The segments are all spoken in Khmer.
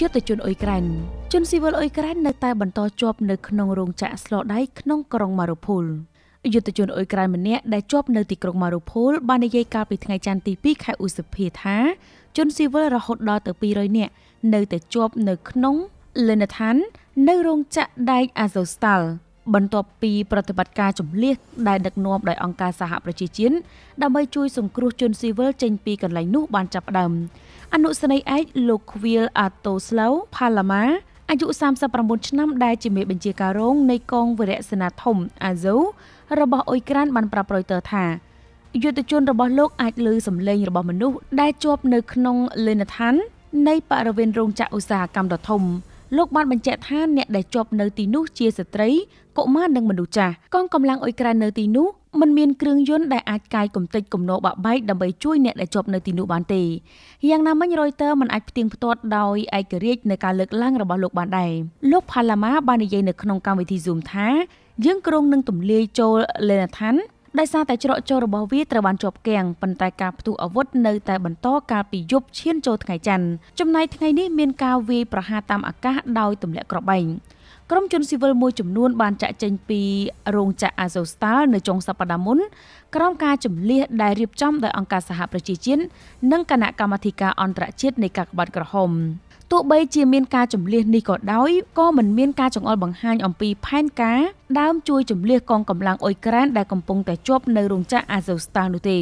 យុទ្ធជនអ៊ុយក្រែនជនស៊ីវិលអ៊ុយក្រែននៅតែបន្តជាប់នៅក្នុងរោងចក្រស្លដៃក្នុងក្រុងម៉ារូភូលយុទ្ធជនអ៊ុយក្រែនម្នាក់ដែលជាប់នៅទីក្រុងម៉ារូភូលបាននិយាយកាលពីថ្ងៃច័ន្ទទី2ខែឧសភាថា ជនស៊ីវិលរហូតដល់ទៅ200នាក់នៅតែជាប់នៅក្នុងលិនឋាននៅរោងចក្រដែកអាសូស្តាល់បន្ទាប់ពីប្រតិបត្តិការជំលះដែលដឹកនាំដោយអង្គការសហប្រជាជាតិដើម្បីជួយសង្គ្រោះជនស៊ីវិលចេញពីកន្លែងនោះបានចាប់ផ្ដើមអនុសេនីយ៍ឯកលោកឃ្វៀលអាតូស្លូវផាឡាម៉ាអាយុ39ឆ្នាំដែលជាមេបញ្ជាការរងនៃកងវរៈសេនាធំ អាសូរបស់អ៊ុយក្រែនបានប្រាប់រយទ័រថាយុទ្ធជនរបស់លោកអាចលើសម្លេងរបស់មនុស្សដែលជាប់នៅក្នុងលេណឋាននៃបរិវេណរោងចក្រឧស្សាហកម្មដ៏ធំលោកបានបញ្ជាក់ថាអ្នកដែលជាប់នៅទីនោះជាស្ត្រីកុមារនិងមនុស្សចាស់កងកម្លាំងអ៊ុយក្រែននៅទីនោះមិនមានគ្រឿងយន្តដែលអាចកាយគំទេចគំនោបាក់បែកដើម្បីជួយអ្នកដែលជាប់នៅទីនោះបានទេយ៉ាងណាមិញ Reuters មិនអាចផ្ទៀងផ្ទាត់ដោយឯករាជ្យនៅការលើកឡើងរបស់លោកបានដែរលោកផាឡាម៉ាបាននិយាយនៅក្នុងកម្មវិធី Zoom ថាយើងគ្រោងនឹងទម្លាយចូលលេណាថាន់ដោយសារតែច្រកចូលរបស់វាត្រូវបានជាប់គាំងប៉ុន្តែការផ្ទុះអាវុធនៅតែបន្តកាលពីយប់ឈានចូលថ្ងៃច័ន្ទចំណែកថ្ងៃនេះមានការវាយប្រហារតាមអាកាសដោយទម្លាក់ក្របែងក្រុមជនស៊ីវិលមួយចំនួនបានចាក់ចេញពីរោងចក្រ Azovstal នៅចុងសប្តាហ៍មុនក្រោមការជំលះដែលរៀបចំដោយអង្គការសហប្រជាជាតិនិងគណៈកម្មាធិការអន្តរជាតិនៃការក្បត់ក្រហម។ទោះបីជាមានការជំលះនេះក៏ដោយក៏មិនមានការចង្អុលបង្ហាញអំពីផែនការដើមជួយជំលះកងកម្លាំងអ៊ុយក្រែនដែលកំពុងតែជាប់នៅរោងចក្រអាសូស្តានោះទេ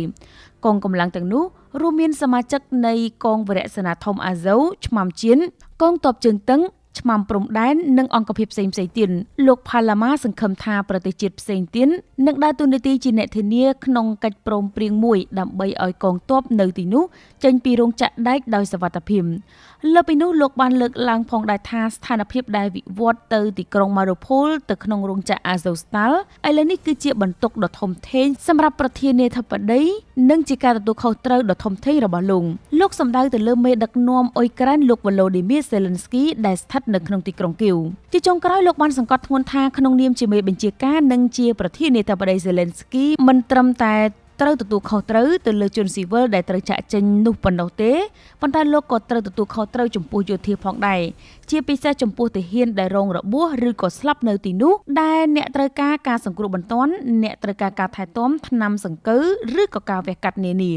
កងកម្លាំងទាំងនោះរួមមានសមាជិកនៃកងវរៈសេនាធំអាសូវឈ្មោះជៀនកងទ័ពជើងតឹងឆ្មាំព្រំដែននិងអង្គភាពផ្សេងផ្សេងទៀតលោកផាឡាម៉ាសង្ឃឹមថាប្រទេសជាតិផ្សេងទៀតនឹងដើរតួនាទីជាអ្នកធានាក្នុងកិច្ចព្រមព្រៀងមួយដើម្បីឲ្យកងទ័ពនៅទីនោះចេញពីរោងចក្រដែកដោយសវត្ថិភាព លើពីនោះលោកបានលើកឡើង ផងដែរថាស្ថានភាពដែលវិវត្តទៅទីក្រុងម៉ារូភូលទៅក្នុងរោងចក្រអាសូស្តាល់ឥឡូវនេះគឺជាបន្ទុកដ៏ធំធេងសម្រាប់ប្រធានាធិបតីនិងជាការទទួលខុសត្រូវដ៏ធំធេងរបស់លោកលោកសម្ដៅទៅលើមេដឹកនាំអ៊ុយក្រែនលោកវ៉ូឡូឌីមៀសេលិនស្គីដែលស្ថិតនៅក្នុងទីក្រុងគីវជាចុងក្រោយលោកបានសង្កត់ធ្ងន់ថាក្នុងនាមជាមេបញ្ជាការនិង ជាប្រធានាធិបតីសេឡិនស្គីមិនត្រឹមតែត្រូវទទួលខុសត្រូវទៅលើជនស៊ីវិលដែលត្រូវចាក់ចេញនោះប៉ុណ្ណោះទេប៉ុន្តែលោកក៏ត្រូវទទួលខុសត្រូវចំពោះយោធាផងដែរជាពិសេសចំពោះទាហាន ដែលរងរបួសឬក៏ស្លាប់នៅទីនោះដែលអ្នកត្រូវការការសង្គ្រោះបន្ទាន់អ្នកត្រូវការការថែទាំថ្នាំសង្កូវឬក៏ការវះកាត់នានា